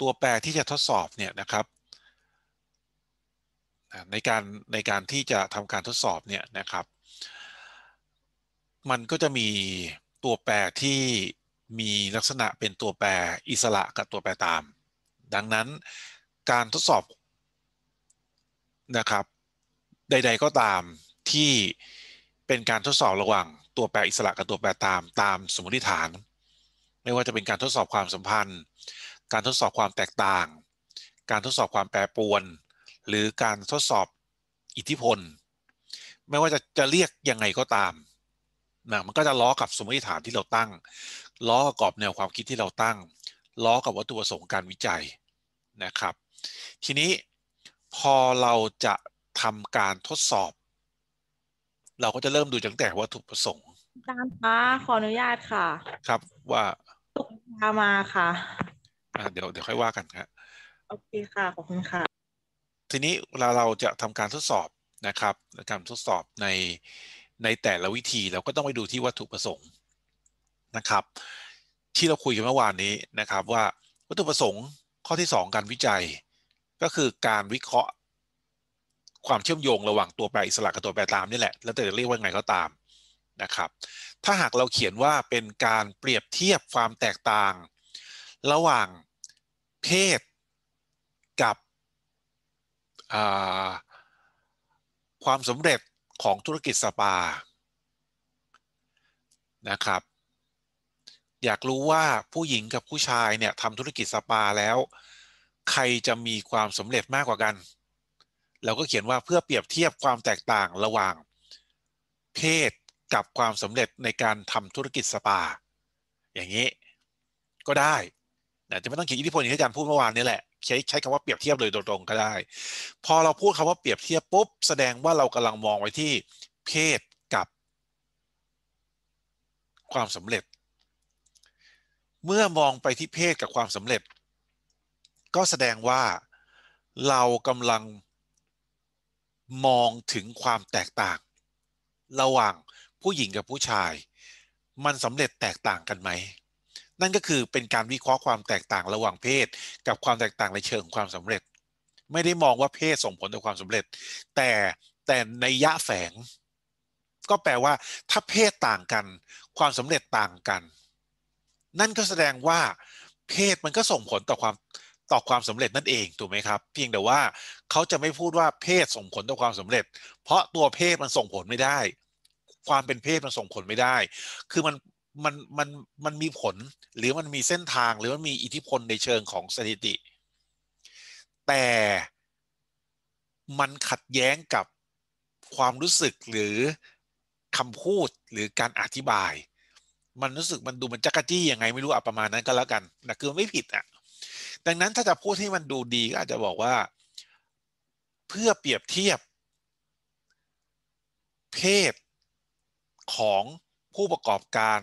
ตัวแปรที่จะทดสอบเนี่ยนะครับในการในการที่จะทำการทดสอบเนี่ยนะครับมันก็จะมีตัวแปรที่มีลักษณะเป็นตัวแปรอิสระกับตัวแปรตาม ดังนั้นการทดสอบนะครับใด ๆก็ตามที่เป็นการทดสอบระหว่างตัวแปรอิสระกับตัวแปรตามตามสมมติฐานไม่ว่าจะเป็นการทดสอบความสัมพันธ์ การทดสอบความแตกต่าง การทดสอบความแปรปรวน หรือการทดสอบอิทธิพล ไม่ว่าจะจะเรียกยังไงก็ตามนะมันก็จะล้อกับสมมติฐานที่เราตั้ง ล้อกับกรอบแนวความคิดที่เราตั้ง ล้อกับวัตถุประสงค์การวิจัยนะครับ ทีนี้พอเราจะทำการทดสอบ เราก็จะเริ่มดูตั้งแต่วัตถุประสงค์ตามค่ะขออนุญาตค่ะ ครับว่าส่งยามาค่ะอ่าเดี๋ยวเดี๋ยวค่อยว่ากันครับโอเคค่ะขอบคุณค่ะ ทีนี้เวลาเราจะทำการทดสอบนะครับการทดสอบในในแต่ละวิธี เราก็ต้องไปดูที่วัตถุประสงค์นะครับ ที่เราคุยกันเมื่อวานนี้นะครับ ว่าวัตถุประสงค์ข้อที่ 2 การวิจัย ก็คือการวิเคราะห์ ความเชื่อมโยงระหว่างตัวแปรอิสระกับตัวแปรตามนี่แหละแล้วแต่จะเรียกว่าไงก็ตามนะครับ ถ้าหากเราเขียนว่าเป็นการเปรียบเทียบ ความ แตกต่าง ระหว่างเพศกับความสำเร็จของธุรกิจสปา นะครับ อยากรู้ว่าผู้หญิงกับผู้ชายเนี่ยทำธุรกิจสปาแล้วใครจะมีความสำเร็จมากกว่ากัน เราก็เขียนว่าเพื่อเปรียบเทียบความแตกต่างระหว่างเพศกับความสำเร็จในการทำธุรกิจสปา อย่างนี้ก็ได้จะไม่ต้องคิดอิทธิพลอย่างที่อาจารย์พูดเมื่อวานนี้แหละใช้ใช้คำว่าเปรียบเทียบเลยตรงๆก็ได้ พอเราพูดคำว่าเปรียบเทียบปุ๊บแสดงว่าเรากำลังมองไว้ที่เพศกับความสำเร็จ เมื่อมองไปที่เพศกับความสำเร็จ ก็แสดงว่าเรากำลังมองถึงความแตกต่างระหว่างผู้หญิงกับผู้ชาย มันสำเร็จแตกต่างกันไหม นั่นก็คือเป็นการวิเคราะห์ความแตกต่างระหว่างเพศ กับความแตกต่างในเชิงความสำเร็จ ไม่ได้มองว่าเพศส่งผลต่อความสำเร็จ แต่แต่ในยะแฝง ก็แปลว่า ถ้าเพศต่างกัน ความสำเร็จต่างกัน นั่นก็แสดงว่า เพศมันก็ส่งผลต่อความต่อความสำเร็จนั่นเองถูกไหมครับเพียงแต่ว่าเขาจะไม่พูดว่า เพศส่งผลต่อความสำเร็จ เพราะตัวเพศมันส่งผลไม่ได้ความเป็นเพศมันส่งผลไม่ได้ คือมัน มัน มัน มันมีผลหรือมันมีเส้นทางหรือมันมีอิทธิพลในเชิงของสถิติ แต่ มันขัดแย้งกับความรู้สึกหรือคำพูดหรือการอธิบาย มันรู้สึกมันดูมันจักรจี้ยังไงไม่รู้อะประมาณนั้น ก็แล้วกันนะคือไม่ผิดอะดังนั้นถ้าจะพูดให้มันดูดีก็อาจจะบอกว่า เพื่อเปรียบเทียบเพศของผู้ประกอบการ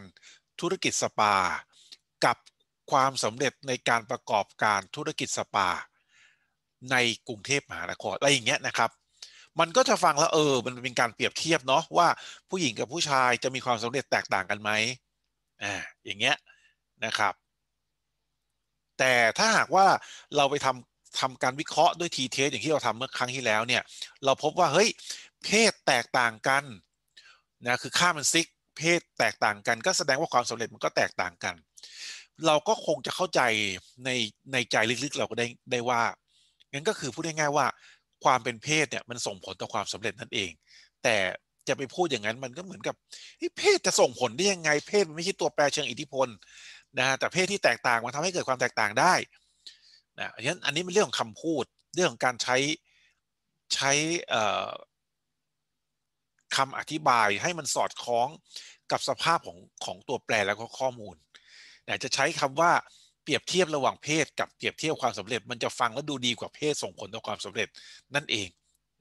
ธุรกิจสปา กับความสำเร็จในการประกอบการธุรกิจสปา ในกรุงเทพมหานครอะไรอย่างเงี้ยนะครับมันก็จะฟังแล้วเออ มันเป็นการเปรียบเทียบเนาะว่าผู้หญิงกับผู้ชายจะมีความสำเร็จแตกต่างกันไหมอ่าอย่างเงี้ยนะครับ แต่ถ้าหากว่าเราไปทำทำการวิเคราะห์ด้วยทีเทสอย่างที่เราทำเมื่อครั้งที่แล้วเนี่ยเราพบว่าเฮ้ยเพศแตกต่างกันนะคือค่ามันซิก เพศแตกต่างกันก็แสดงว่าความสำเร็จมันก็แตกต่างกัน เราก็คงจะเข้าใจในในใจลึกๆ เราก็ได้ได้ว่างั้นก็คือพูดง่ายๆว่าความเป็นเพศเนี่ยมันส่งผลต่อความสำเร็จนั่นเอง แต่จะไปพูดอย่างนั้นมันก็เหมือนกับเพศจะส่งผลได้ยังไง เพศมันไม่ใช่ตัวแปรเชิงอิทธิพลนะฮะแต่เพศที่แตกต่างมันทำให้เกิดความแตกต่างได้นะฉะนั้นอันนี้เป็นเรื่องของคำพูดเรื่องของการใช้ใช้คำอธิบายให้มันสอดคล้องกับสภาพของของตัวแปรแล้วก็ข้อมูลนะจะใช้คำว่าเปรียบเทียบระหว่างเพศกับเปรียบเทียบความสำเร็จ มันจะฟังแล้วดูดีกว่าเพศส่งผลต่อความสำเร็จนั่นเอง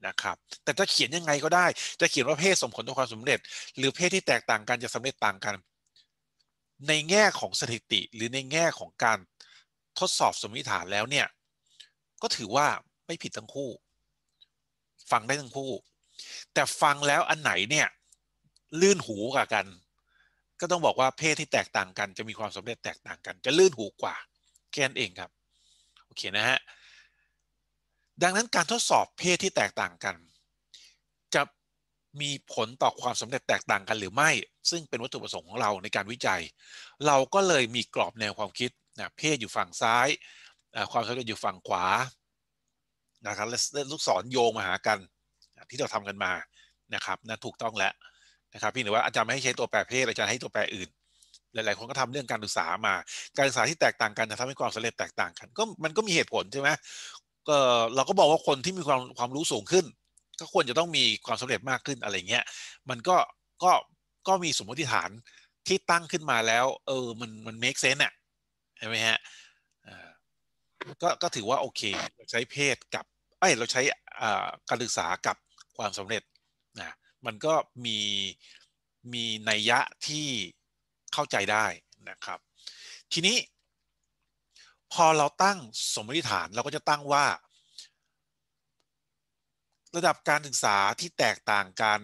นะครับ แต่จะเขียนยังไงก็ได้ จะเขียนว่าเพศส่งผลต่อความสำเร็จ หรือเพศที่แตกต่างกันจะสำเร็จต่างกัน ในแง่ของสถิติ หรือในแง่ของการทดสอบสมมติฐานแล้วเนี่ยก็ถือว่าไม่ผิดทั้งคู่ ฟังได้ทั้งคู่แต่ฟังแล้วอันไหนเนี่ยลื่นหูกักัน ก็ต้องบอกว่าเพศที่แตกต่างกันจะมีความสำเร็จแตกต่างกัน จะลื่นหูกว่า แค่นั้นเองครับ โอเคนะฮะดังนั้นการทดสอบเพศที่แตกต่างกัน จะมีผลต่อความสำเร็จแตกต่างกันหรือไม่ซึ่งเป็นวัตถุประสงค์ของเราในการวิจัย เราก็เลยมีกรอบแนวความคิดนะเพศอยู่ฝั่งซ้ายความสำเร็จอยู่ฝั่งขวานะครับและลูกศรโยงมาหากันที่เราทำกันมานะครับนั่นถูกต้องแล้วนะครับพี่หรือว่าอาจารย์ไม่ให้ใช้ตัวแปรเพศอาจารย์ให้ตัวแปรอื่น หลาย ๆคนก็ทำเรื่องการศึกษามา การศึกษาที่แตกต่างกันจะทำให้ความสำเร็จแตกต่างกันก็มันก็มีเหตุผลใช่ไหมก็เราก็บอกว่าคนที่มีความความรู้สูงขึ้น ก็ควรจะต้องมีความสำเร็จมากขึ้นอะไรเงี้ยมันก็ก็ก็มีสมมติฐานที่ตั้งขึ้นมาแล้วเออมันมัน make sense อ่ะใช่ไหมฮะก็ก็ถือว่าโอเคเราใช้เพศกับ เอ้ยเราใช้การศึกษากับความสำเร็จนะมันก็มีมีนัยยะที่เข้าใจได้นะครับ ทีนี้พอเราตั้งสมมติฐานเราก็จะตั้งว่า ระดับการศึกษาที่แตกต่างกัน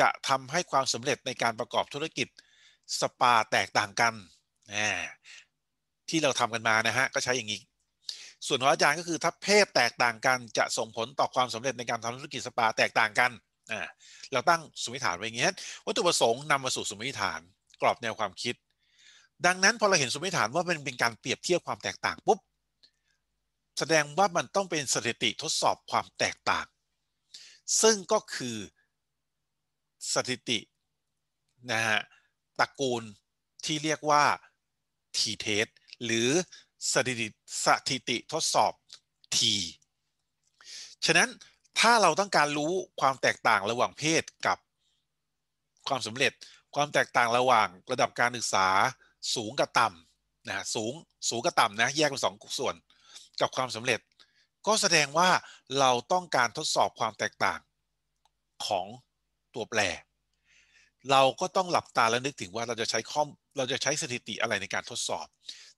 จะทำให้ความสำเร็จในการประกอบธุรกิจสปาแตกต่างกันที่เราทำกันมา นะฮะ ก็ใช้อย่างนี้ส่วนของอาจารย์ก็คือถ้าเพศแตกต่างกันจะส่งผลต่อความสำเร็จในการทำธุรกิจสปาแตกต่างกันอ่าเราตั้งสมมติฐานไว้อย่างเงี้ยวัตถุประสงค์นำมาสู่สมมติฐานกรอบแนวความคิด ดังนั้น พอเราเห็นสมมติฐานว่ามันเป็นการเปรียบเทียบความแตกต่างปุ๊บแสดงว่ามันต้องเป็นสถิติทดสอบความแตกต่าง ซึ่งก็คือสถิตินะฮะตระกูลที่เรียกว่าทีเทสหรือสถิติสถิติทดสอบ t ฉะนั้นถ้าเราต้องการรู้ความแตกต่างระหว่างเพศกับ ความสำเร็จ ความแตกต่างระหว่างระดับการศึกษาสูงกับต่ำนะะสูงสูงกับต่ำนะแยกเป็นสองส่วนกับความสำเร็จ ก็แสดงว่าเราต้องการทดสอบความแตกต่างของตัวแปร เราก็ต้องหลับตาและนึกถึงว่าเราจะใช้ข้อเราจะใช้สถิติอะไรในการทดสอบ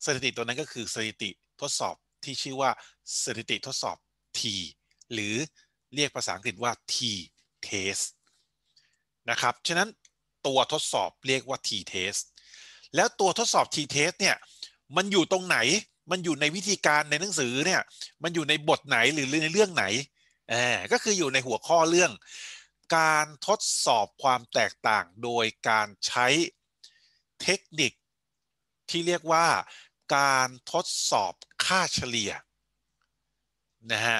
สถิติตัวนั้นก็คือสถิติทดสอบที่ชื่อว่าสถิติทดสอบ T หรือเรียกภาษาอังกฤษว่า T test นะครับ ฉะนั้นตัวทดสอบเรียกว่า T test แล้วตัวทดสอบ T test เนี่ย มันอยู่ตรงไหนมันอยู่ในวิธีการในหนังสือเนี่ย มันอยู่ในบทไหนหรือในเรื่องไหนอ่ก็คืออยู่ในหัวข้อเรื่อง การทดสอบความแตกต่างโดยการใช้เทคนิคที่เรียกว่าการทดสอบค่าเฉลี่ยนะฮะ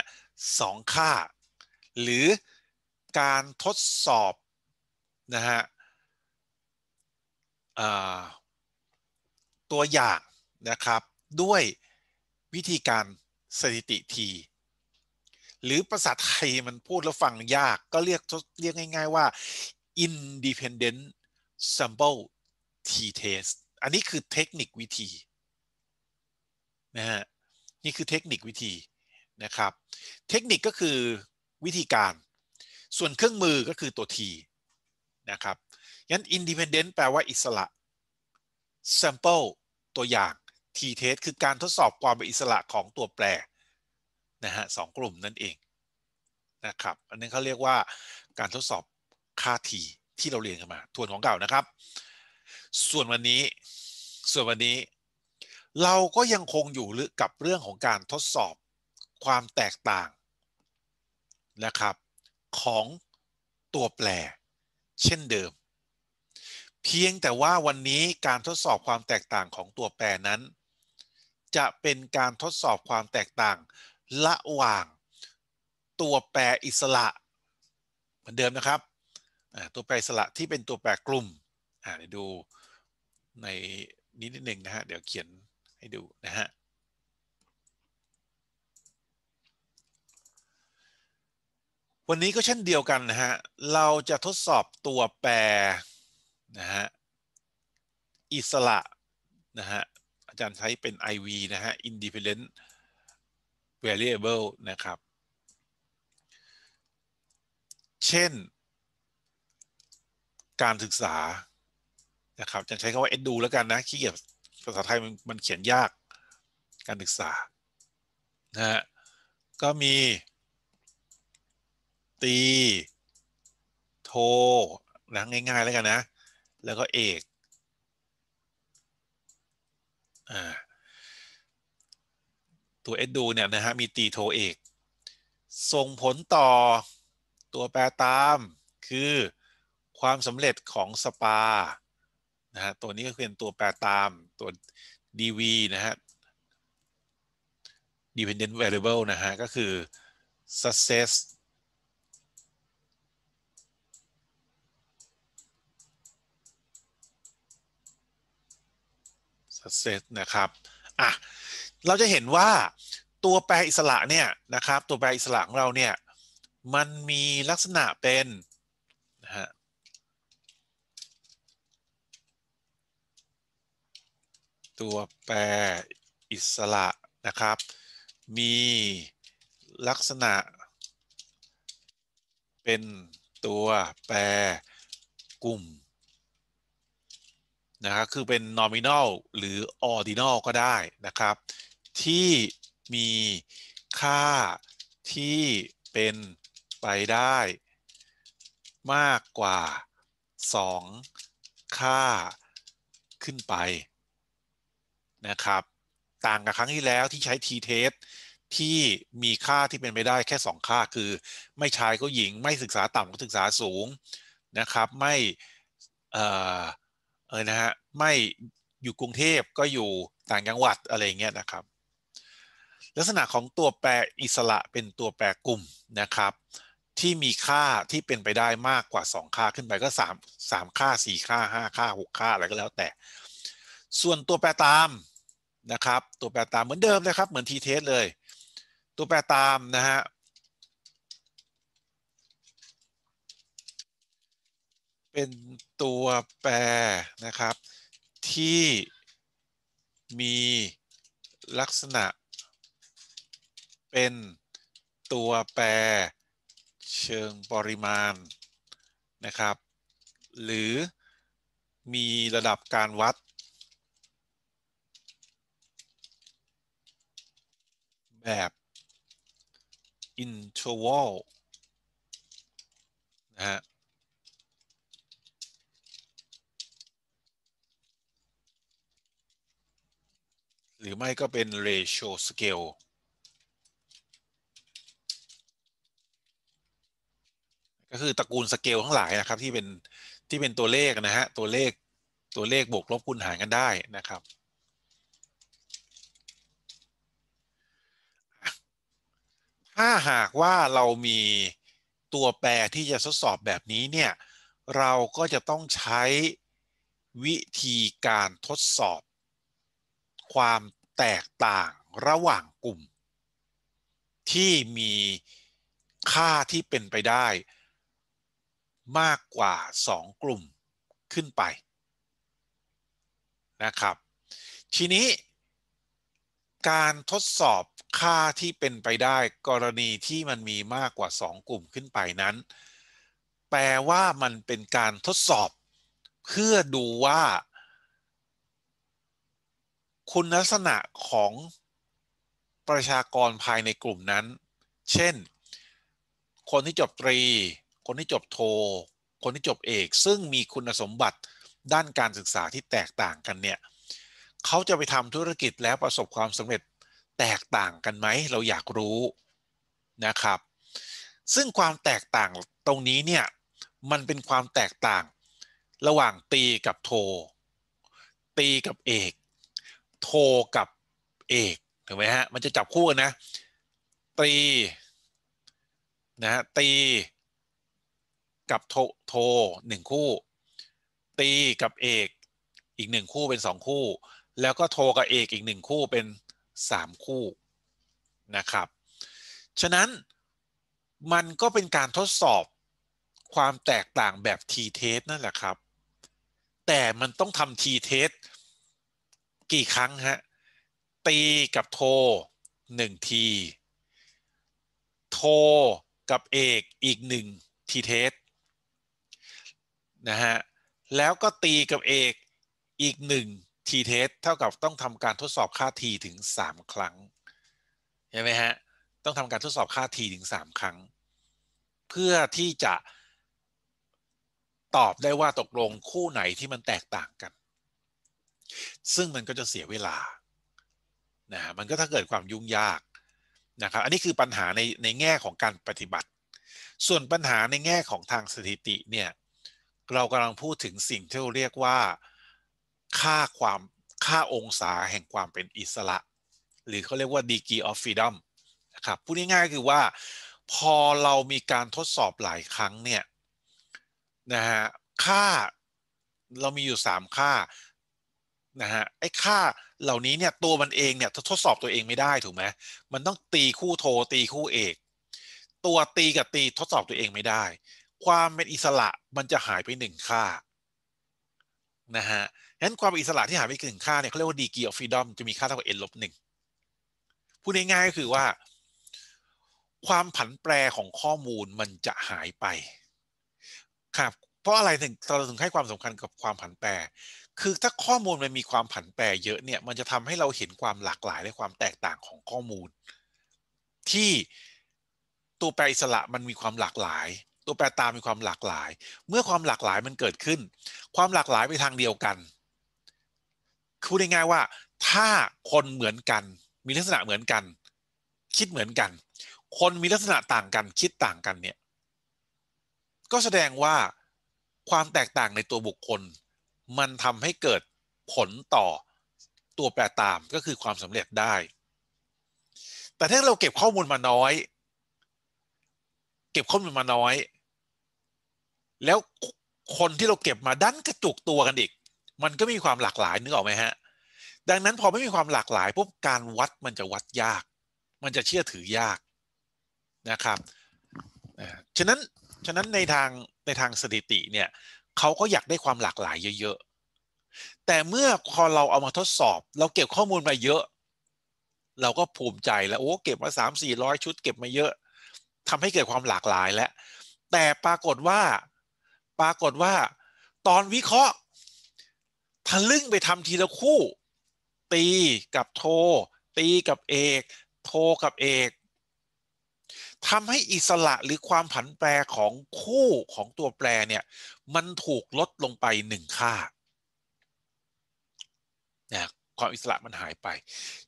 สองค่า หรือการทดสอบนะฮะตัวอย่างนะครับด้วยวิธีการสถิติทีหรือภาษาไทยมันพูด แล้ว ฟัง ยาก ก็ เรียกเรียกง่ายๆว่า independent sample t-test อันนี้คือเทคนิควิธีนะฮะนี่คือเทคนิควิธีนะครับ เทคนิคก็คือวิธีการส่วนเครื่องมือก็คือตัว t นะครับงั้น independent แปลว่าอิสระ sample ตัวอย่าง t test คือการทดสอบความเป็นอิสระของตัวแปรนะฮะสองกลุ่มนั่นเองนะครับอันนี้เขาเรียกว่าการทดสอบค่า t ที่เราเรียนกันมาทวนของเก่านะครับส่วนวันนี้ ส่วนวันนี้ เราก็ยังคงอยู่หรือกับเรื่องของการทดสอบความแตกต่างนะครับ ของตัวแปร เช่นเดิม เพียงแต่ว่าวันนี้การทดสอบความแตกต่างของตัวแปรนั้น จะเป็นการทดสอบความแตกต่างระหว่างตัวแปรอิสระ เหมือนเดิมนะครับ ตัว แปรอิสระที่เป็นตัวแปรกลุ่มเดี๋ยวดูในนิดนิดหนึ่งนะฮะ เดี๋ยว เขียนให้ดูนะฮะ วันนี้ก็เช่นเดียวกันนะฮะ เราจะทดสอบตัวแปรนะฮะ อิสระนะฮะ อาจารย์ใช้เป็น IV นะฮะ independent variable นะครับ เช่น การศึกษานะครับจะใช้คำว่าเ e ดูแล้ว กัน นะขี้เกียจภาษา ไทยมัน เขียนยากการศึกษา นะฮะก็มีตี โทนะง่ายๆ แล้ว กัน นะ แล้ว ก็ เอกอตัวเ e ดูเนี่ยนะฮะมี ตี โท เอก ส่งผลต่อตัวแปรตาม คือความสำเร็จของสปานะฮะตัวนี้ก็เป็นตัวแปรตามตัว dv นะฮะ dependent variable นะฮะก็คือ success success นะครับอ่ะเราจะเห็นว่าตัวแปรอิสระเนี่ยนะครับตัวแปรอิสระของเราเนี่ยมันมีลักษณะเป็นตัว แปรอิสระนะครับ มีลักษณะ เป็นตัวแปร กลุ่ม นะ ครับ คือเป็น nominal หรือ ordinal ก็ได้นะครับ ที่มีค่าที่เป็นไปได้ มากกว่า 2 ค่าขึ้นไปนะครับ ต่างกับครั้งที่แล้วที่ใช้ t-test ที่มีค่าที่เป็นไปได้แค่ 2 ค่าคือ ไม่ชายก็หญิง ไม่ศึกษาต่ำก็ศึกษาสูงนะครับ ไม่เออเออนะฮะไม่อยู่กรุงเทพก็อยู่ต่างจังหวัดอะไรเงี้ยนะครับลักษณะของตัวแปรอิสระเป็นตัวแปรกลุ่มนะครับที่มีค่าที่เป็นไปได้มากกว่า 2 ค่าขึ้นไปก็3 3ค่า 4 ค่า5ค่า6ค่าอะไรก็แล้วแต่ส่วนตัวแปรตามนะครับ ตัวแปรตามเหมือนเดิมเลยครับ เหมือนทีเทสเลย ตัวแปรตามนะฮะเป็นตัวแปรนะครับ ที่มีลักษณะ เป็นตัวแปรเชิงปริมาณนะครับ หรือมีระดับการวัดแบบ interval นะฮะ หรือไม่ก็เป็น ratio scale ก็คือ ตระกูล สเกลทั้งหลายนะครับที่เป็น ที่ เป็น ตัว เลข นะฮะ ตัวเลข ตัว เลขบวกลบคูณหารกันได้นะครับถ้าหากว่าเรามีตัวแปรที่จะทดสอบแบบนี้เนี่ย เราก็จะต้องใช้วิธีการทดสอบความแตกต่างระหว่างกลุ่ม ที่มีค่าที่เป็นไปได้มากกว่า 2 กลุ่มขึ้นไปนะครับ ทีนี้การทดสอบค่าที่เป็นไปได้ กรณีที่มันมีมากกว่า 2 กลุ่มขึ้นไปนั้น แปลว่ามันเป็นการทดสอบ เพื่อดูว่า คุณลักษณะของประชากรภายในกลุ่มนั้น เช่น คนที่จบตรี คนที่จบโทคนที่จบเอก ซึ่งมีคุณสมบัติด้านการศึกษาที่แตกต่างกันเนี่ยเขาจะไปทำธุรกิจแล้วประสบความสำเร็จแตกต่างกันไหมเราอยากรู้นะครับซึ่งความแตกต่างตรงนี้เนี่ยมันเป็นความแตกต่างระหว่างตีกับโท ตีกับเอก โท กับเอกถูกไหมฮะมันจะจับคู่กันนะตีนะฮะตีกับโทโทหนึ่งคู่ตีกับเอก อีกหนึ่งคู่เป็นสองคู่แล้วก็โทรกับเอก อีกหนึ่งคู่เป็นสามคู่นะครับ ฉะนั้น มันก็เป็นการทดสอบความแตกต่างแบบ t t e s t นั่นแหละครับ แต่มันต้องทำ t t e s t กี่ครั้งฮะ ตีกับโทร1ที โทรกับเอกอีก1 t t e s t นะฮะ แล้วก็ตีกับเอกอีก 1ทีเทสเท่ากับต้องทำการทดสอบค่าทีถึง 3 ครั้งใช่ไหมฮะต้องทำการทดสอบค่าทีถึง 3 ครั้ง เพื่อที่จะตอบได้ว่าตกลงคู่ไหนที่มันแตกต่างกัน ซึ่งมันก็จะเสียเวลานะมันก็ถ้าเกิดความยุ่งยากนะครับอันนี้คือปัญหาในในแง่ของการปฏิบัติ ส่วนปัญหาในแง่ของทางสถิติเนี่ยเรากำลังพูดถึงสิ่งที่เราเรียกว่าค่าความ ค่าองศาแห่งความเป็นอิสระ หรือเขาเรียกว่า degree of freedom นะครับพูดง่ายๆคือว่า พอเรามีการทดสอบหลายครั้งเนี่ยนะฮะค่าเรามีอยู่ 3 ค่านะฮะไอ้ค่าเหล่านี้เนี่ย ตัวมันเองเนี่ยทดสอบตัวเองไม่ได้ถูกไหมมันต้องตีคู่โทรตีคู่เอก ตัวตีกับตีทดสอบตัวเองไม่ได้ ความเป็นอิสระมันจะหายไปหนึ่งค่านะฮะนั้นความอิสระที่หาไปถึงค่าเนี่ยเขาเรียกว่าดีกีออฟฟรีดอมจะมีค่าเท่ากับ n ลบหนึ่งพูดง่ายๆก็คือว่า ความผันแปรของข้อมูลมันจะหายไปครับเพราะอะไรถึงเราถึงให้ความสำคัญกับความผันแปร คือถ้าข้อมูลมันมีความผันแปรเยอะเนี่ยมันจะทำให้เราเห็นความหลากหลายและความแตกต่างของข้อมูล ที่ตัวแปรอิสระมันมีความหลากหลาย ตัวแปรตามมีความหลากหลาย เมื่อความหลากหลายมันเกิดขึ้น ความหลากหลายไปทางเดียวกันคือพูดง่ายๆว่าถ้าคนเหมือนกัน มีลักษณะเหมือนกัน คิดเหมือนกัน คนมีลักษณะต่างกัน คิดต่างกันเนี่ยก็แสดงว่าความแตกต่างในตัวบุคคล มันทำให้เกิดผลต่อตัวแปรตามก็คือความสำเร็จได้ แต่ถ้าเราเก็บข้อมูลมาน้อย เก็บข้อมูลมาน้อย แล้วคนที่เราเก็บมาดันกระจุกตัวกันอีกมันก็มีความหลากหลายนึกออกไหมฮะ ดังนั้นพอไม่มีความหลากหลายปุ๊บการวัดมันจะวัดยาก มันจะเชื่อถือยากนะครับ ฉะนั้น ฉะนั้นในทาง ในทางสถิติเนี่ย เขาก็อยากได้ความหลากหลายเยอะๆ แต่เมื่อพอเราเอามาทดสอบ เราเก็บข้อมูลมาเยอะ เราก็ภูมิใจแล้วโอ้เก็บมา3 4 0 0 ชุดเก็บมาเยอะ ทำให้เกิดความหลากหลายแล้ว แต่ปรากฏว่า ปรากฏว่าตอนวิเคราะห์ทะลึ่งไปทำทีละคู่ ตีกับโท ตีกับเอกโทกับเอกทำให้อิสระหรือความผันแปรของคู่ของตัวแปรเนี่ยมันถูกลดลงไปหนึ่งค่าเนี่ยความอิสระมันหายไป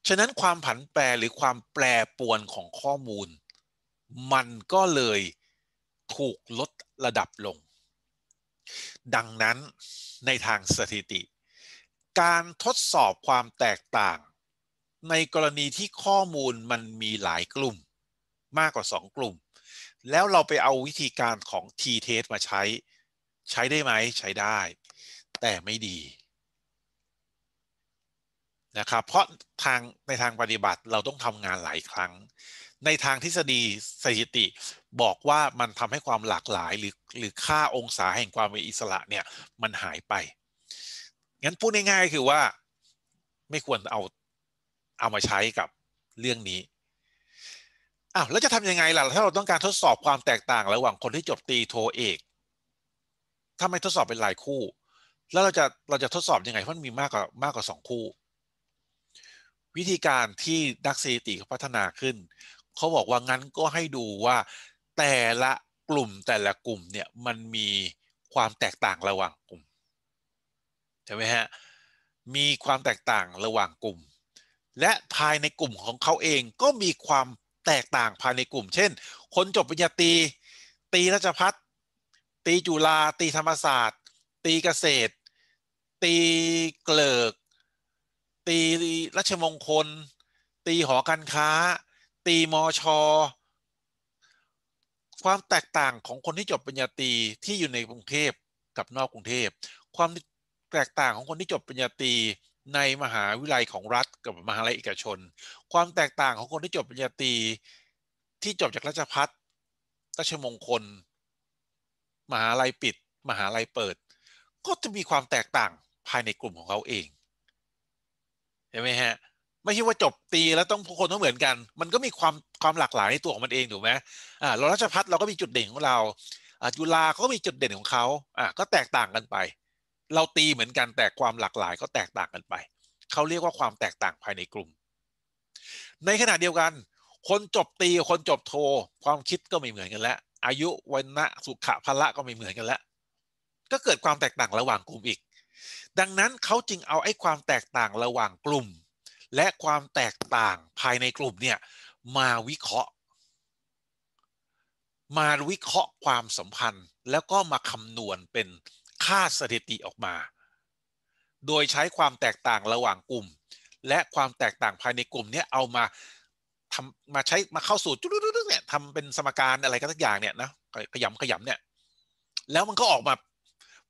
ฉะนั้นความผันแปรหรือความแปรปวนของข้อมูล มันก็เลยถูกลดระดับลง ดังนั้นในทางสถิติการทดสอบความแตกต่างในกรณีที่ข้อมูลมันมีหลายกลุ่มมากกว่า 2 กลุ่ม แล้วเราไปเอาวิธีการของ t-test มาใช้ใช้ได้ไหมใช้ได้แต่ไม่ดีนะครับเพราะทางในทางปฏิบัติเราต้องทำงานหลายครั้ง ในทางทฤษฎีสถิติบอกว่ามันทำให้ความหลากหลายหรือหรือค่าองศาแห่งความเป็นอิสระเนี่ยมันหายไปงั้นพูดง่ายๆคือว่าไม่ควรเอาเอามาใช้กับเรื่องนี้ อ้าวแล้วจะทำยังไงล่ะถ้าเราต้องการทดสอบความแตกต่างระหว่างคนที่จบตีโทเอก ถ้าไม่ทดสอบเป็นหลายคู่ แล้วเราจะเราจะทดสอบยังไงเพราะมันมีมากกว่ามากกว่าสองคู่ วิธีการที่ดักสถิติเขาพัฒนาขึ้นเขาบอกว่างั้นก็ให้ดูว่าแต่ละกลุ่มแต่ละกลุ่มเนี่ยมันมีความแตกต่างระหว่างกลุ่มใช่ไหมฮะ มีความแตกต่างระหว่างกลุ่ม และภายในกลุ่มของเขาเองก็มีความแตกต่างภายในกลุ่ม เช่น คนจบปริญญาตรีตีราชพัฒตีจุฬาตีธรรมศาสตร์ ตีเกษตร ตีเกลิก ตีรัชมงคล ตีหอการค้า ตีมอชอความแตกต่างของคนที่จบปริญญาตรีที่อยู่ในกรุงเทพกับนอกกรุงเทพความแตกต่างของคนที่จบปริญญาตรีในมหาวิทยาลัยของรัฐ กับมหาวิทยาลัยเอกชน ความแตกต่างของคนที่จบปริญญาตรีที่จบจากราชพัฒน์ราชมงคล มหาลัยปิด มหาลัยเปิด ก็จะมีความแตกต่างภายในกลุ่มของเขาเองเห็นไหมฮะไม่ใช่ว่าจบตีแล้วต้องคนต้องเหมือนกัน มันก็มีความความหลากหลายในตัวของมันเองถูกไหมอ่าเราราชพัฒน์เราก็มีจุดเด่นของเราอ่าจุฬาก็มีจุดเด่นของเขาอ่าก็แตกต่างกันไปเราตีเหมือนกันแต่ความหลากหลาย ก็แตกต่างกันไปเขาเรียกว่าความแตกต่างภายในกลุ่ม ในขณะเดียวกัน คนจบตีคนจบโทความคิดก็ไม่เหมือนกันแล้วอายุวันะสุขะพละก็ไม่เหมือนกันแล้วก็เกิดความแตกต่างระหว่างกลุ่มอีก ดังนั้นเขาจึงเอาไอ้ความแตกต่างระหว่างกลุ่ม และความแตกต่างภายในกลุ่มเนี่ยมาวิเคราะห์ มาวิเคราะห์ ความสัมพันธ์แล้วก็มาคำนวณเป็นค่าสถิติออกมา โดยใช้ความแตกต่างระหว่างกลุ่ม และความแตกต่างภายในกลุ่มเนี่ยเอามาทำมาใช้มาเข้าสู่จุดๆเนี่ยทำเป็นสมการอะไรก็สักอย่างเนี่ยนะขยำขยำเนี่ย แล้วมันก็ออกมา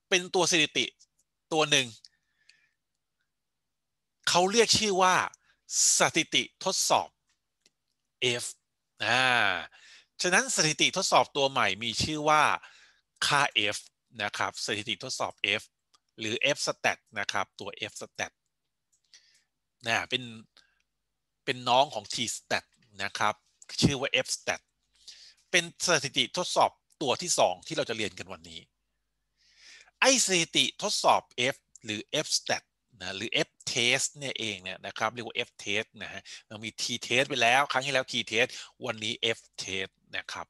เป็นตัวสถิติตัวหนึ่ง เขาเรียกชื่อว่า สถิติทดสอบ F อ่าฉะนั้นสถิติทดสอบตัวใหม่มีชื่อว่าค่า F นะครับ สถิติทดสอบ F หรือ F stat นะครับตัว F stat นะเป็นเป็นน้องของ T stat นะครับ ชื่อว่า F stat เป็นสถิติทดสอบตัวที่ 2 ที่เราจะเรียนกันวันนี้ไอสถิติทดสอบ F หรือ F stat นะหรือ F test เนี่ยเองเนี่ยนะครับเรียกว่า F test นะฮะเรามี T test ไปแล้วครั้งที่แล้ว T test วันนี้ F test นะครับ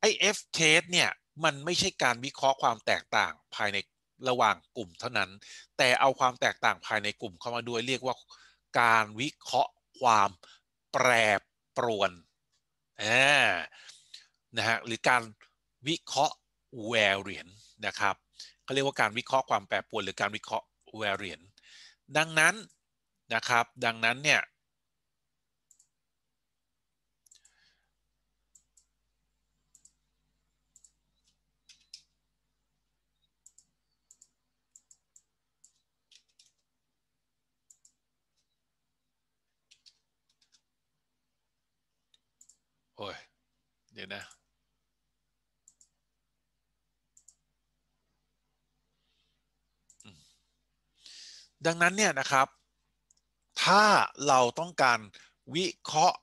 ไอ F test เนี่ยมันไม่ใช่การวิเคราะห์ความแตกต่างภายในระหว่างกลุ่มเท่านั้น แต่เอาความแตกต่างภายในกลุ่มเข้ามาด้วยเรียกว่าการวิเคราะห์ความแปรปรวนนะฮะหรือการวิเคราะห์แวรเรียนนะครับเขาเรียกว่าการวิเคราะห์ความแปรปรวนหรือการวิเคราะห์แวรเรียนดังนั้นนะครับดังนั้นเนี่ยเดี๋ยวนะ ดังนั้นเนี่ยนะครับ ถ้าเราต้องการวิเคราะห์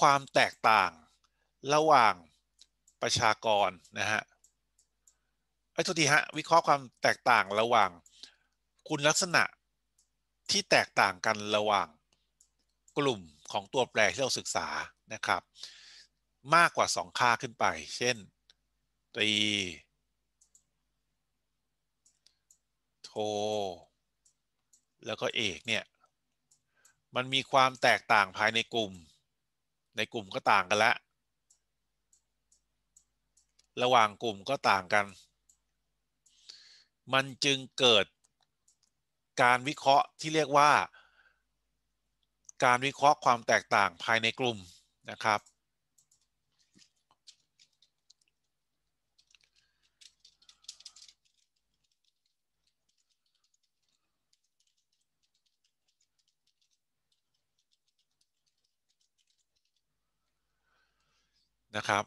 ความแตกต่างระหว่างประชากรนะฮะไอ้ทุกทีฮะ วิเคราะห์ความแตกต่างระหว่างคุณลักษณะที่แตกต่างกันระหว่างกลุ่มของตัวแปรที่เราศึกษา นะครับมากกว่า 2 ค่าขึ้นไป เช่นตรีโทแล้วก็ เอกเนี่ยมันมีความแตกต่างภายในกลุ่ม ในกลุ่มก็ต่างกันละระหว่างกลุ่มก็ต่างกัน มันจึงเกิดการวิเคราะห์ที่เรียกว่า การวิเคราะห์ความแตกต่างภายในกลุ่มนะครับนะครับ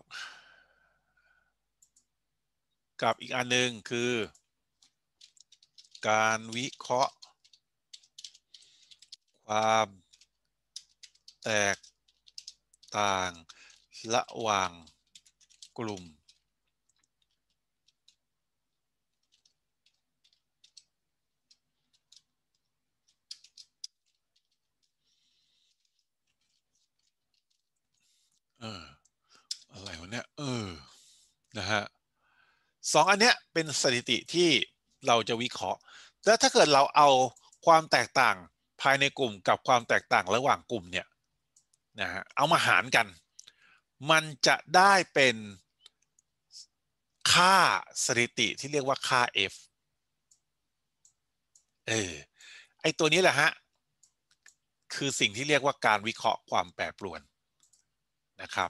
กับ อีกอันหนึ่งคือ การวิเคราะห์ ความ แตกต่างระหว่างกลุ่มเออเนี่ยเออนะฮะสองอันเนี้ยเป็นสถิติที่เราจะวิเคราะห์แล้วถ้าเกิดเราเอาความแตกต่างภายในกลุ่มกับความแตกต่างระหว่างกลุ่มเนี่ยนะฮะเอามาหารกัน มันจะได้เป็นค่าสถิติที่เรียกว่าค่า f เออไอตัวนี้แหละฮะคือสิ่งที่เรียกว่าการวิเคราะห์ความแปรปรวนนะครับ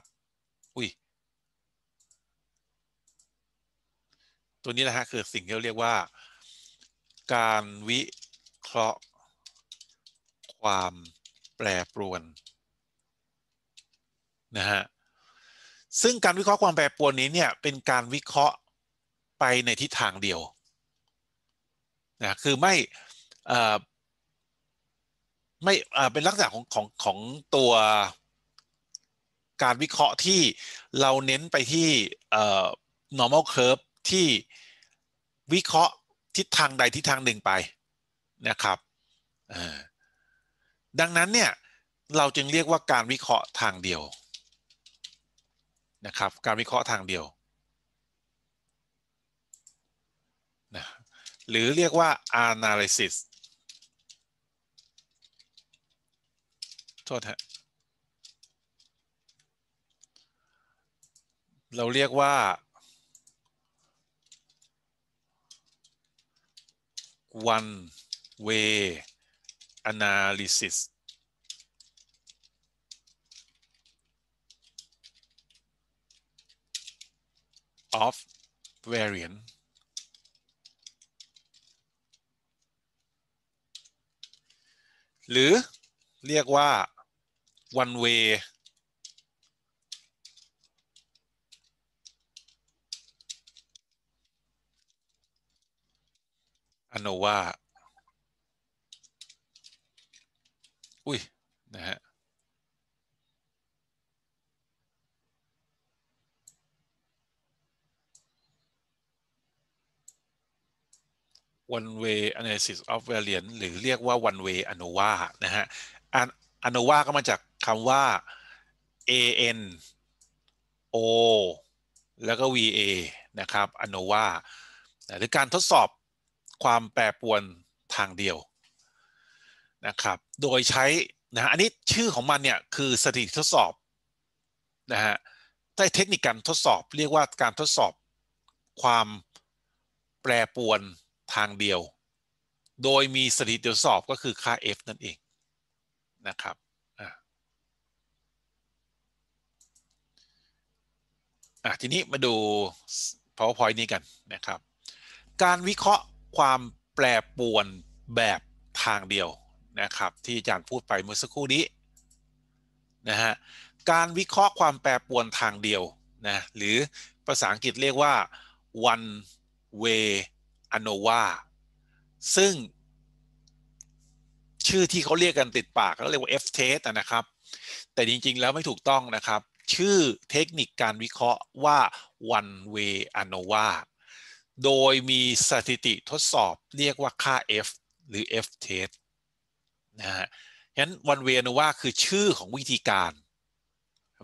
ตัวนี้แหละฮะคือ สิ่งที่เรเรียกว่า การวิเคราะห์ความแปรปรวนนะฮะซึ่งการวิเคราะห์ความแปรปรวนนี้เนี่ยเป็นการวิเคราะห์ไปในทิศทางเดียวนะคือไม่ไม่เป็นลักษณะของของของ ตัว การวิเคราะห์ที่เราเน้นไปที่ normal curve ที่วิเคราะห์ทิศทางใดทิศทางหนึ่งไป นะครับดังนั้นเนี่ย เราจึงเรียกว่าการวิเคราะห์ทางเดียว นะครับ การวิเคราะห์ทางเดียวนะหรือเรียกว่า analysis โทษฮะเราเรียกว่า one way analysis of variant หรือเรียกว่า one way โนวา อุ้ย นะฮะวันเว y a n a l y s ิ s of v a r i a n c หรือเรียกว่าวันเวอ a n o v นะฮะอ n นวาก็มาจากคำว่า AN O แล้วก็ VA นะครับอนวาหรือการทดสอบความแปรปรวนทางเดียวนะครับ โดยใช้นะอันนี้ชื่อของมันเนี่ยคือสถิติทดสอบนะฮะใต้เทคนิคการทดสอบเรียกว่าการทดสอบความแปรปรวนทางเดียว โดยมีสถิติทดสอบก็คือค่า f นั่นเองนะครับ อ่ะทีนี้มาดู PowerPoint นี้กัน นะครับ การวิเคราะห์ความแปรปวนแบบทางเดียวนะครับ ที่อาจารย์พูดไปเมื่อสักครู่นี้นะฮะการวิเคราะห์ความแปรปวนทางเดียวนะหรือภาษาอังกฤษเรียกว่า one way ANOVA ซึ่งชื่อที่เขาเรียกกันติดปากก็เรียกว่า F test นะครับแต่จริงๆแล้วไม่ถูกต้องนะครับ ชื่อเทคนิคการวิเคราะห์ว่า one way ANOVA โดยมีสถิติทดสอบเรียกว่าค่า f หรือ f test นะฮะฉะนั้น one way นว o v คือชื่อของวิธีการ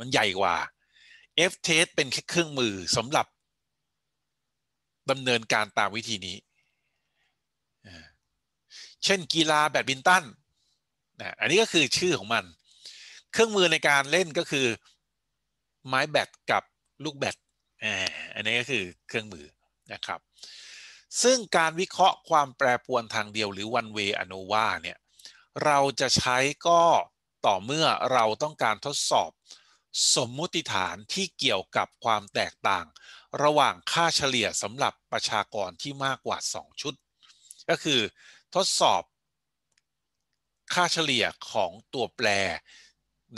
มันใหญ่กว่า f test เป็นแค่เครื่องมือสำหรับดำเนินการตามวิธีนี้ เช่นกีฬาแบดบินตัน นะ อันนี้ก็คือชื่อของมัน เครื่องมือในการเล่นก็คือไม้แบดกับลูกแบดอันนี้ก็คือเครื่องมือนะครับ ซึ่งการวิเคราะห์ความแปรปรวนทางเดียวหรือ one way ANOVA เนี่ย เราจะใช้ก็ต่อเมื่อเราต้องการทดสอบสมมุติฐานที่เกี่ยวกับความแตกต่าง ระหว่างค่าเฉลี่ยสำหรับประชากรที่มากกว่า 2 ชุด ก็คือทดสอบค่าเฉลี่ยของตัวแปร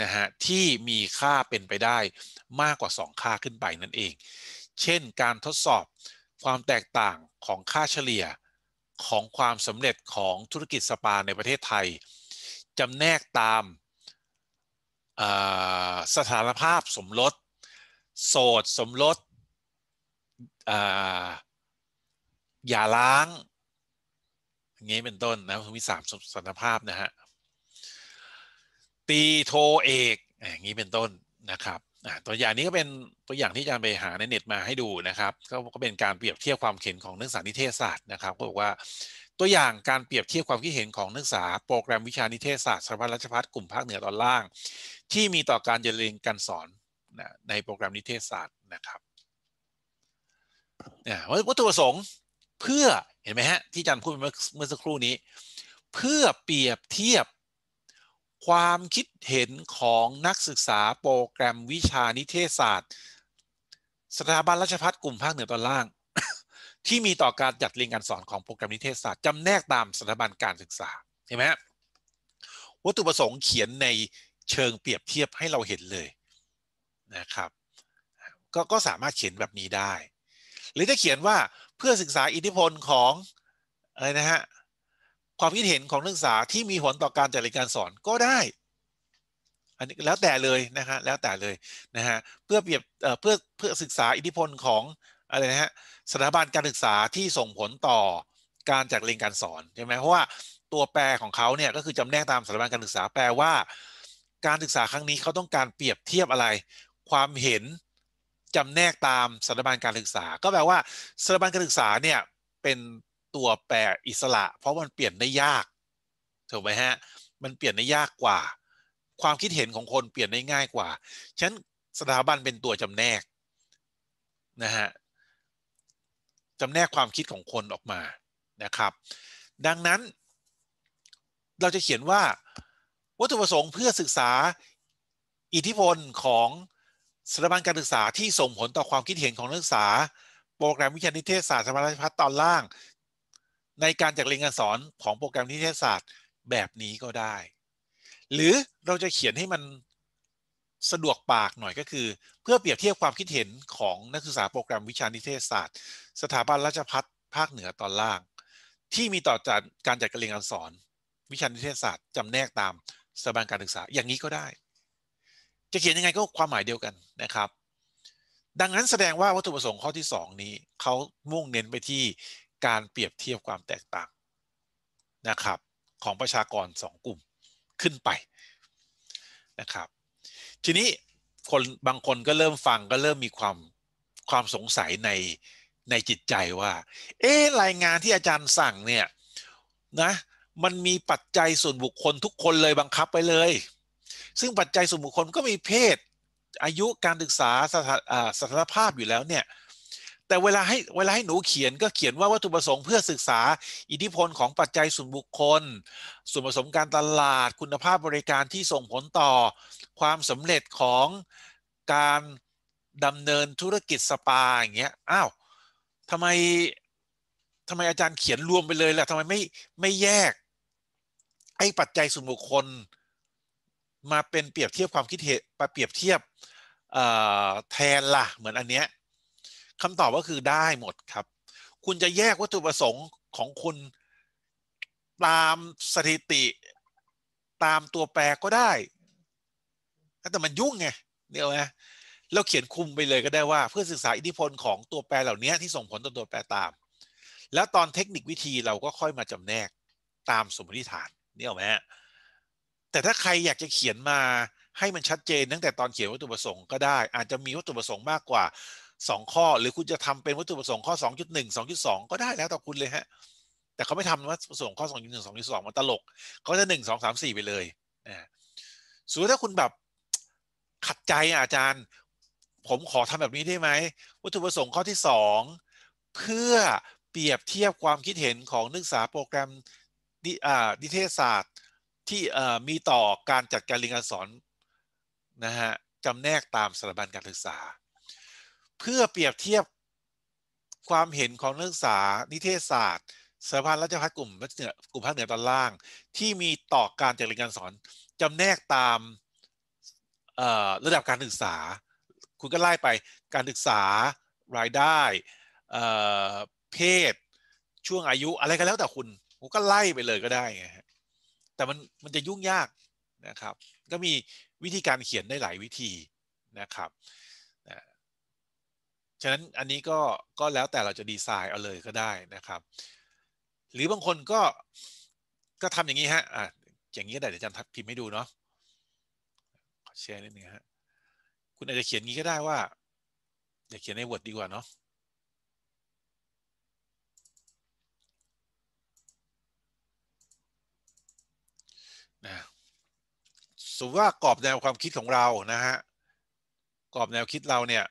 นะฮะที่มีค่าเป็นไปได้มากกว่า 2 ค่าขึ้นไปนั่นเอง เช่นการทดสอบความแตกต่างของค่าเฉลี่ยของความสำเร็จของธุรกิจสปาในประเทศไทยจำแนกตามสถานภาพสมรสโสดสมรสอย่าล้าง อย่างนี้เป็นต้นนะมีสามสถานภาพนะฮะตีโทเอก อย่าง นี้เป็นต้นนะครับตัวอย่างนี้ก็เป็นตัวอย่างที่อาจารย์ไปหาในเน็ตมาให้ดูนะครับก็เป็นการเปรียบเทียบความเห็นของนักศึกษานิเทศศาสตร์นะครับก็บอกว่าตัวอย่างการเปรียบเทียบความคิดเห็นของนักศึกษาโปรแกรมวิชานิเทศศาสตร์สถาบันราชภัฏกลุ่มภาคเหนือตอนล่าง ที่มีต่อการเรียนการสอนในโปรแกรมนิเทศศาสตร์นะครับวัตถุประสงค์เพื่อเห็นไหมฮะที่อาจารย์พูดเมื่อสักครู่นี้เพื่อเปรียบเทียบความคิดเห็นของนักศึกษาโปรแกรมวิชานิเทศศาสตร์ สถาบันราชภัฏกลุ่มภาคเหนือตอนล่าง ที่มีต่อการจัดเรียนการสอนของโปรแกรมนิเทศศาสตร์จำแนกตามสถาบันการศึกษาเห็นไหมวัตถุประสงค์เขียนในเชิงเปรียบเทียบให้เราเห็นเลยนะครับกก็สามารถเขียนแบบนี้ได้ หรือจะเขียนว่าเพื่อศึกษาอิทธิพลของอะไรนะฮะความคิดเห็นของนักศึกษาที่มีผลต่อการจัดการสอนก็ได้อันนี้แล้วแต่เลยนะฮะแล้วแต่เลยนะฮะเพื่อเปรียบเพื่อเพื่อศึกษาอิทธิพลของอะไรนะฮะสถาบันการศึกษาที่ส่งผลต่อการจัดเรียนการสอนใช่ไหมเพราะว่าตัวแปรของเขาเนี่ยก็คือจำแนกตามสถาบันการศึกษาแปลว่า การศึกษาครั้งนี้เขาต้องการเปรียบเทียบอะไร ความเห็น จำแนกตามสถาบันการศึกษา ก็แปลว่าสถาบันการศึกษาเนี่ยเป็นตัวแปรอิสระเพราะมันเปลี่ยนได้ยากถูกไหมฮะ มันเปลี่ยนได้ยากกว่า ความคิดเห็นของคนเปลี่ยนได้ง่ายกว่า ฉะนั้นสถาบันเป็นตัวจำแนกนะฮะจำแนกความคิดของคนออกมานะครับดังนั้น เราจะเขียนว่า วัตถุประสงค์เพื่อศึกษาอิทธิพลของสถาบันการศึกษาที่ส่งผลต่อความคิดเห็นของนักศึกษาโปรแกรมวิชานิเทศศาสตร์สมรรถพัฒน์ตอนล่างในการจัดเรียนการสอนของโปรแกรมนิเทศศาสตร์ แบบนี้ก็ได้ หรือเราจะเขียนให้มันสะดวกปากหน่อยก็คือ เพื่อเปรียบเทียบความคิดเห็นของนักศึกษาโปรแกรมวิชานิเทศศาสตร์ สถาบันราชพัฒภาคเหนือตอนล่าง ที่มีต่อจากการจัดการเรียนการสอนวิชานิเทศศาสตร์จำแนกตามสถาบันการศึกษาอย่างนี้ก็ได้ จะเขียนยังไงก็ความหมายเดียวกันนะครับ ดังนั้นแสดงว่าวัตถุประสงค์ข้อที่ 2 นี้เขามุ่งเน้นไปที่การเปรียบเทียบความแตกต่างนะครับของประชากร 2 กลุ่มขึ้นไปนะครับ ทีนี้คนบางคนก็เริ่มฟังก็เริ่มมีความความสงสัยในในจิตใจว่าเอ๊รายงานที่อาจารย์สั่งเนี่ยนะมันมีปัจจัยส่วนบุคคลทุกคนเลยบังคับไปเลย ซึ่งปัจจัยส่วนบุคคลก็มีเพศอายุการศึกษาสถานภาพอยู่แล้วเนี่ยแต่เวลาให้เวลาให้หนูเขียนก็เขียนว่าวัตถุประสงค์เพื่อศึกษา อิทธิพลของปัจจัยส่วนบุคคลส่วนผสมการตลาดคุณภาพบริการที่ส่งผลต่อ ความสำเร็จของการดำเนินธุรกิจสปาอย่างเงี้ยอ้าวทำไมทำไมอาจารย์เขียนรวมไปเลยล่ะทำไมไม่ไม่แยกไอ้ปัจจัยส่วนบุคคลมาเป็นเปรียบเทียบความคิดเหตุเปรียบเทียบแทนละ่ะเหมือนอันเนี้ยคำตอบก็คือได้หมดครับ คุณจะแยกวัตถุประสงค์ของคุณตามสถิติตามตัวแปรก็ได้แต่มันยุ่งไงเนี่ยนะเราเขียนคุมไปเลยก็ได้ว่า เพื่อศึกษาอิทธิพลของตัวแปรเหล่านี้ที่ส่งผลต่อตัวแปรตาม แล้วตอนเทคนิควิธีเราก็ค่อยมาจำแนกตามสมมติฐานเนี่ยไหมฮะแต่ถ้าใครอยากจะเขียนมาให้มันชัดเจนตั้งแต่ตอนเขียนวัตถุประสงค์ก็ได้ อาจจะมีวัตถุประสงค์มากกว่า2 ข้อหรือคุณจะทำเป็นวัตถุประสงค์ข้อ 2.1 2.2 ก็ได้แล้วต่อคุณเลย ฮะ แต่เขาไม่ทำวัตถุประสงค์ข้อ 2.1 2.2มันตลกเขาจะ 1 2 3 4 ไปเลยนะสมมติถ้าคุณแบบขัดใจอาจารย์ ผมขอทำแบบนี้ได้ไหม วัตถุประสงค์ข้อที่ 2 เพื่อเปรียบเทียบความคิดเห็นของนักศึกษาโปรแกรมดิเทศศาสตร์ที่มีต่อการจัดการเรียนการสอนนะฮะจำแนกตามสถาบันการศึกษาเพื่อเปรียบเทียบความเห็นของนักศึกษานิเทศศาสตร์สถาบันราชภัฏกลุ่มเหนือกลุ่มภาคเหนือตอนล่าง ที่มีต่อการจัดเรียนการสอนจำแนกตามระดับการศึกษา คุณก็ไล่ไปการศึกษารายได้เพศ ช่วงอายุอะไรก็แล้วแต่คุณผมก็ไล่ไปเลยก็ได้ไงฮะแต่มันมันจะยุ่งยากนะครับ ก็มีวิธีการเขียนได้หลายวิธีนะครับฉะนั้นอันนี้ก็ก็แล้วแต่เราจะดีไซน์ เอาเลย ก็ได้นะครับ หรือบางคนก็ก็ทำอย่างนี้ ฮะอ่ะอย่างนี้ก็ได้เดี๋ยวจะทักพิมพ์ให้ดูเนาะขอแชร์นิดนึงฮะคุณอาจจะเขียนงี้ก็ได้ว่าเดี๋ยวเขียนใน Word ดีกว่าเนาะนะสมมติว่ากรอบแนวความคิดของเรานะฮะกรอบแนวคิดเราเนี่ย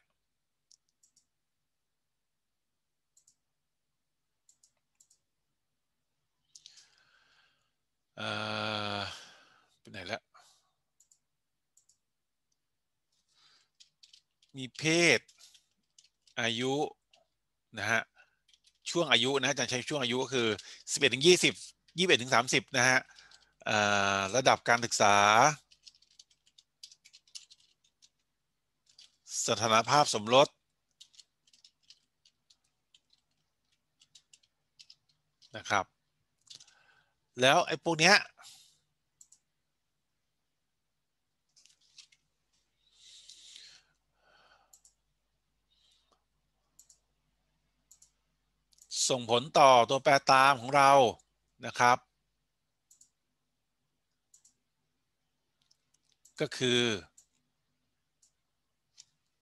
เป็นไไหนแล้ว มีเพศ อายุ นะฮะ ช่วงอายุนะอาจารย์ใช้ช่วงอายุก็คือ 11ถึง20 21ถึง30 นะฮะ ระดับการศึกษา สถานภาพสมรสนะครับแล้ว ไอ้พวกเนี้ย ส่งผลต่อตัวแปรตามของเรานะครับ ก็คือ